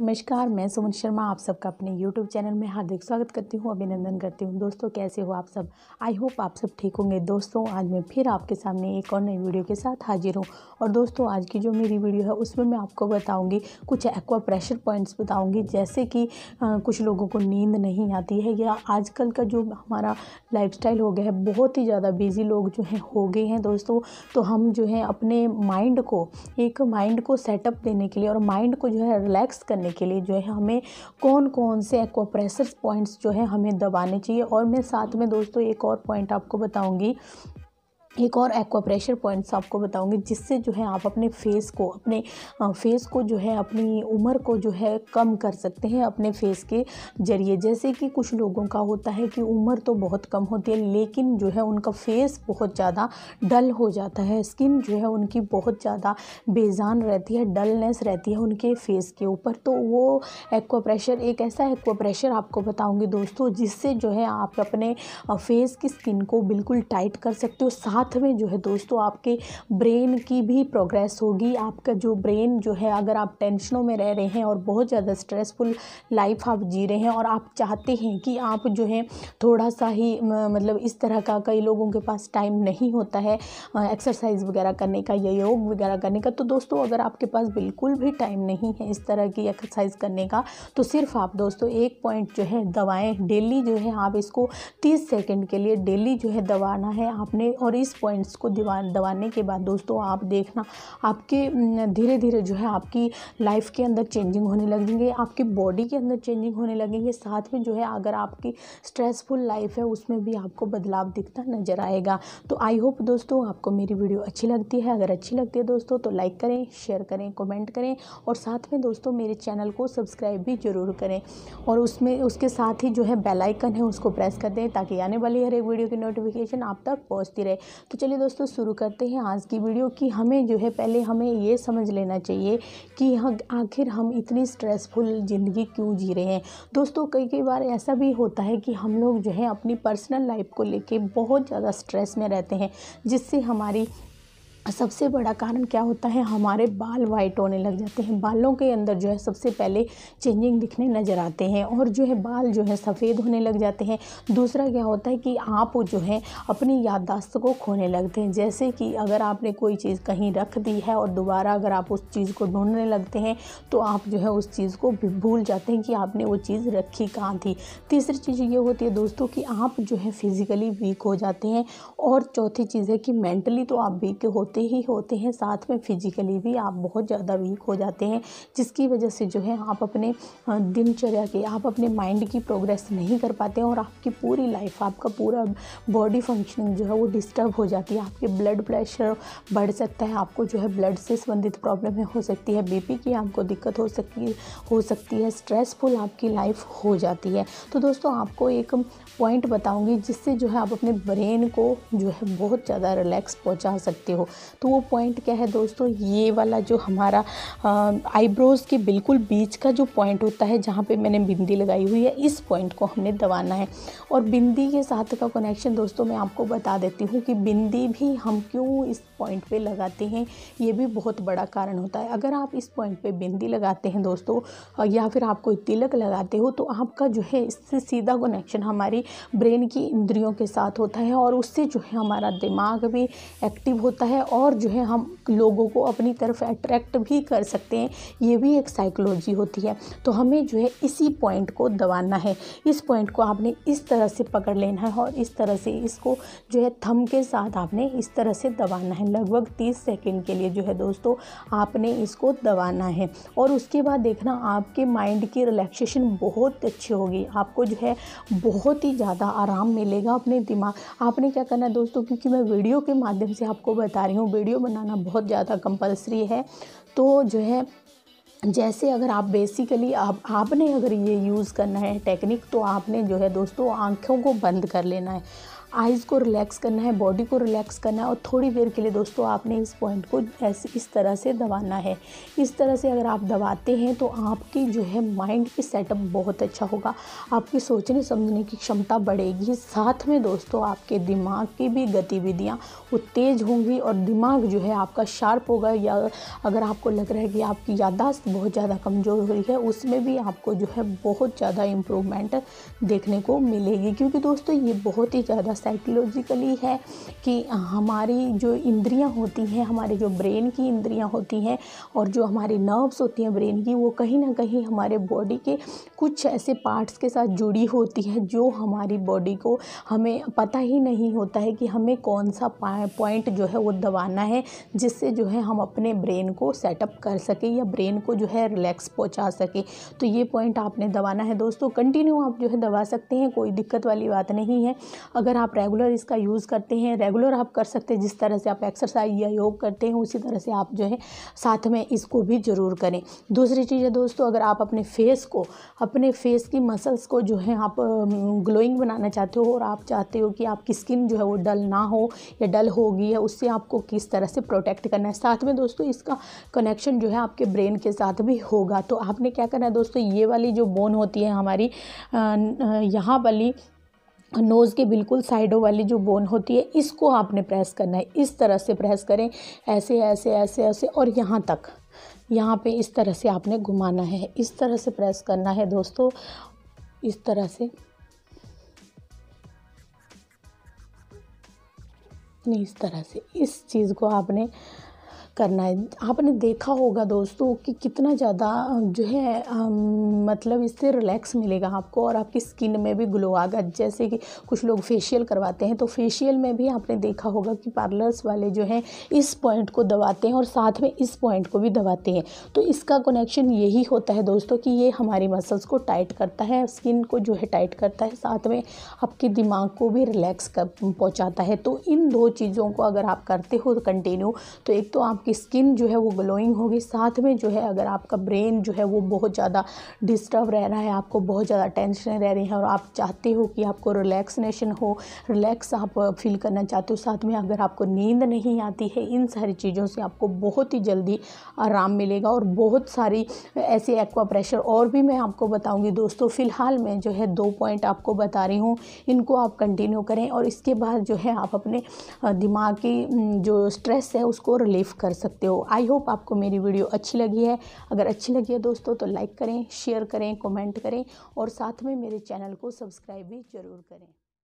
नमस्कार मैं सुमन शर्मा आप सबका अपने YouTube चैनल में हार्दिक स्वागत करती हूँ अभिनंदन करती हूँ दोस्तों कैसे हो आप सब आई होप आप सब ठीक होंगे दोस्तों आज मैं फिर आपके सामने एक और नई वीडियो के साथ हाजिर हूँ और दोस्तों आज की जो मेरी वीडियो है उसमें मैं आपको बताऊँगी कुछ एक्वा प्रेशर पॉइंट्स बताऊँगी जैसे कि आ, कुछ लोगों को नींद नहीं आती है या आजकल का जो हमारा लाइफ हो गया है बहुत ही ज़्यादा बिजी लोग जो हैं हो गए हैं दोस्तों तो हम जो हैं अपने माइंड को एक माइंड को सेटअप देने के लिए और माइंड को जो है रिलैक्स करने करने के लिए जो है हमें कौन कौन से एक्वाप्रेसर पॉइंट्स जो है हमें दबाने चाहिए और मैं साथ में दोस्तों एक और पॉइंट आपको बताऊँगी एक और एक्वा प्रेशर पॉइंट्स आपको बताऊंगी जिससे जो है आप अपने फेस को अपने फेस को जो है अपनी उम्र को जो है कम कर सकते हैं अपने फेस के जरिए जैसे कि कुछ लोगों का होता है कि उम्र तो बहुत कम होती है लेकिन जो है उनका फेस बहुत ज़्यादा डल हो जाता है स्किन जो है उनकी बहुत ज़्यादा बेजान रहती है डलनेस रहती है उनके फेस के ऊपर तो वो एक्वा प्रेशर एक ऐसा एक्वा प्रेशर आपको बताऊँगी दोस्तों जिससे जो है आप अपने फेस की स्किन को बिल्कुल टाइट कर सकते हो साथ साथ में जो है दोस्तों आपके ब्रेन की भी प्रोग्रेस होगी आपका जो ब्रेन जो है अगर आप टेंशनों में रह रहे हैं और बहुत ज़्यादा स्ट्रेसफुल लाइफ आप जी रहे हैं और आप चाहते हैं कि आप जो है थोड़ा सा ही मतलब इस तरह का कई लोगों के पास टाइम नहीं होता है एक्सरसाइज वगैरह करने का या योग वगैरह करने का तो दोस्तों अगर आपके पास बिल्कुल भी टाइम नहीं है इस तरह की एक्सरसाइज करने का तो सिर्फ आप दोस्तों एक पॉइंट जो है दवाएं डेली जो है आप इसको 30 सेकंड के लिए डेली जो है दबाना है आपने और इस पॉइंट्स को दिवा दबाने के बाद दोस्तों आप देखना आपके धीरे धीरे जो है आपकी लाइफ के अंदर चेंजिंग होने लगेंगे आपकी बॉडी के अंदर चेंजिंग होने लगेंगे साथ में जो है अगर आपकी स्ट्रेसफुल लाइफ है उसमें भी आपको बदलाव दिखता नज़र आएगा तो आई होप दोस्तों आपको मेरी वीडियो अच्छी लगती है अगर अच्छी लगती है दोस्तों तो लाइक करें शेयर करें कमेंट करें और साथ में दोस्तों मेरे चैनल को सब्सक्राइब भी ज़रूर करें और उसमें उसके साथ ही जो है बेल आइकन है उसको प्रेस कर दें ताकि आने वाली हर एक वीडियो की नोटिफिकेशन आप तक पहुंचती रहे तो चलिए दोस्तों शुरू करते हैं आज की वीडियो कि हमें जो है पहले हमें ये समझ लेना चाहिए कि आखिर हम इतनी स्ट्रेसफुल ज़िंदगी क्यों जी रहे हैं दोस्तों कई कई बार ऐसा भी होता है कि हम लोग जो है अपनी पर्सनल लाइफ को लेके बहुत ज़्यादा स्ट्रेस में रहते हैं जिससे हमारी सबसे बड़ा कारण क्या होता है हमारे बाल वाइट होने लग जाते हैं बालों के अंदर जो है सबसे पहले चेंजिंग दिखने नज़र आते हैं और जो है बाल जो है सफ़ेद होने लग जाते हैं दूसरा क्या होता है कि आप जो है अपनी याददाश्त को खोने लगते हैं जैसे कि अगर आपने कोई चीज़ कहीं रख दी है और दोबारा अगर आप उस चीज़ को ढूंढने लगते हैं तो आप जो है उस चीज़ को भूल जाते हैं कि आपने वो चीज़ रखी कहाँ थी तीसरी चीज़ ये होती है दोस्तों कि आप जो है फ़िज़िकली वीक हो जाते हैं और चौथी चीज़ है कि मेंटली तो आप वीक होते होते ही होते हैं साथ में फिज़िकली भी आप बहुत ज़्यादा वीक हो जाते हैं जिसकी वजह से जो है आप अपने दिनचर्या के आप अपने माइंड की प्रोग्रेस नहीं कर पाते और आपकी पूरी लाइफ आपका पूरा बॉडी फंक्शनिंग जो है वो डिस्टर्ब हो जाती है आपके ब्लड प्रेशर बढ़ सकता है आपको जो है ब्लड से संबंधित प्रॉब्लम हो सकती है बीपी की आपको दिक्कत हो सकती हो सकती है स्ट्रेसफुल आपकी लाइफ हो जाती है तो दोस्तों आपको एक पॉइंट बताऊंगी जिससे जो है आप अपने ब्रेन को जो है बहुत ज़्यादा रिलैक्स पहुंचा सकते हो तो वो पॉइंट क्या है दोस्तों ये वाला जो हमारा आईब्रोज़ के बिल्कुल बीच का जो पॉइंट होता है जहाँ पे मैंने बिंदी लगाई हुई है इस पॉइंट को हमने दबाना है और बिंदी के साथ का कनेक्शन दोस्तों मैं आपको बता देती हूँ कि बिंदी भी हम क्यों इस पॉइंट पर लगाते हैं ये भी बहुत बड़ा कारण होता है अगर आप इस पॉइंट पर बिंदी लगाते हैं दोस्तों या फिर आप कोई तिलक लगाते हो तो आपका जो है इससे सीधा कनेक्शन हमारी ब्रेन की इंद्रियों के साथ होता है और उससे जो है हमारा दिमाग भी एक्टिव होता है और जो है हम लोगों को अपनी तरफ अट्रैक्ट भी कर सकते हैं ये भी एक साइकोलॉजी होती है तो हमें जो है इसी पॉइंट को दबाना है इस पॉइंट को आपने इस तरह से पकड़ लेना है और इस तरह से इसको जो है थम के साथ आपने इस तरह से दबाना है लगभग तीस सेकेंड के लिए जो है दोस्तों आपने इसको दबाना है और उसके बाद देखना आपके माइंड की रिलैक्सेशन बहुत अच्छी होगी आपको जो है बहुत ही ज़्यादा आराम मिलेगा अपने दिमाग आपने क्या करना है दोस्तों क्योंकि मैं वीडियो के माध्यम से आपको बता रही हूँ हूँ वीडियो बनाना बहुत ज़्यादा कंपलसरी है तो जो है जैसे अगर आप बेसिकली आप आपने अगर ये यूज़ करना है टेक्निक तो आपने जो है दोस्तों आँखों को बंद कर लेना है आइज़ को रिलैक्स करना है बॉडी को रिलैक्स करना है और थोड़ी देर के लिए दोस्तों आपने इस पॉइंट को ऐसे इस तरह से दबाना है इस तरह से अगर आप दबाते हैं तो आपकी जो है माइंड की सेटअप बहुत अच्छा होगा आपकी सोचने समझने की क्षमता बढ़ेगी साथ में दोस्तों आपके दिमाग की भी गतिविधियाँ वो तेज़ होंगी और दिमाग जो है आपका शार्प होगा या अगर आपको लग रहा है कि आपकी याददाश्त बहुत ज़्यादा कमज़ोर हो रही है उसमें भी आपको जो है बहुत ज़्यादा इम्प्रूवमेंट देखने को मिलेगी क्योंकि दोस्तों ये बहुत ही ज़्यादा साइकोलॉजिकली है कि हमारी जो इंद्रियां होती हैं हमारे जो ब्रेन की इंद्रियां होती हैं और जो हमारी नर्व्स होती हैं ब्रेन की वो कहीं ना कहीं हमारे बॉडी के कुछ ऐसे पार्ट्स के साथ जुड़ी होती है जो हमारी बॉडी को हमें पता ही नहीं होता है कि हमें कौन सा पॉइंट जो है वो दबाना है जिससे जो है हम अपने ब्रेन को सेटअप कर सकें या ब्रेन को जो है रिलैक्स पहुँचा सकें तो ये पॉइंट आपने दबाना है दोस्तों कंटिन्यू आप जो है दबा सकते हैं कोई दिक्कत वाली बात नहीं है अगर आप आप रेगुलर इसका यूज़ करते हैं रेगुलर आप कर सकते हैं जिस तरह से आप एक्सरसाइज या योग करते हैं उसी तरह से आप जो है साथ में इसको भी ज़रूर करें दूसरी चीज़ है दोस्तों अगर आप अपने फेस को अपने फेस की मसल्स को जो है आप ग्लोइंग बनाना चाहते हो और आप चाहते हो कि आपकी स्किन जो है वो डल ना हो या डल होगी है उससे आपको किस तरह से प्रोटेक्ट करना है साथ में दोस्तों इसका कनेक्शन जो है आपके ब्रेन के साथ भी होगा तो आपने क्या करना है दोस्तों ये वाली जो बोन होती है हमारी यहाँ वाली नोज़ के बिल्कुल साइडों वाली जो बोन होती है इसको आपने प्रेस करना है इस तरह से प्रेस करें ऐसे ऐसे ऐसे ऐसे और यहाँ तक यहाँ पे इस तरह से आपने घुमाना है इस तरह से प्रेस करना है दोस्तों इस तरह से इस तरह से इस चीज़ को आपने करना है आपने देखा होगा दोस्तों कि कितना ज़्यादा जो है मतलब इससे रिलैक्स मिलेगा आपको और आपकी स्किन में भी ग्लो आगा जैसे कि कुछ लोग फेशियल करवाते हैं तो फेशियल में भी आपने देखा होगा कि पार्लर्स वाले जो हैं इस पॉइंट को दबाते हैं और साथ में इस पॉइंट को भी दबाते हैं तो इसका कनेक्शन यही होता है दोस्तों कि ये हमारी मसल्स को टाइट करता है स्किन को जो है टाइट करता है साथ में आपके दिमाग को भी रिलैक्स कर पहुँचाता है तो इन दो चीज़ों को अगर आप करते हो कंटिन्यू तो एक तो आपकी आपकी स्किन जो है वो ग्लोइंग होगी साथ में जो है अगर आपका ब्रेन जो है वो बहुत ज़्यादा डिस्टर्ब रह रहा है आपको बहुत ज़्यादा टेंशन रह रही है और आप चाहते हो कि आपको रिलैक्सनेशन हो रिलैक्स आप फील करना चाहते हो साथ में अगर आपको नींद नहीं आती है इन सारी चीज़ों से आपको बहुत ही जल्दी आराम मिलेगा और बहुत सारी ऐसी एक्वा प्रेशर और भी मैं आपको बताऊँगी दोस्तों फ़िलहाल मैं जो है दो पॉइंट आपको बता रही हूँ इनको आप कंटिन्यू करें और इसके बाद जो है आप अपने दिमाग की जो स्ट्रेस है उसको रिलीफ कर सकते हो आई होप आपको मेरी वीडियो अच्छी लगी है अगर अच्छी लगी है दोस्तों तो लाइक करें शेयर करें कमेंट करें और साथ में मेरे चैनल को सब्सक्राइब भी ज़रूर करें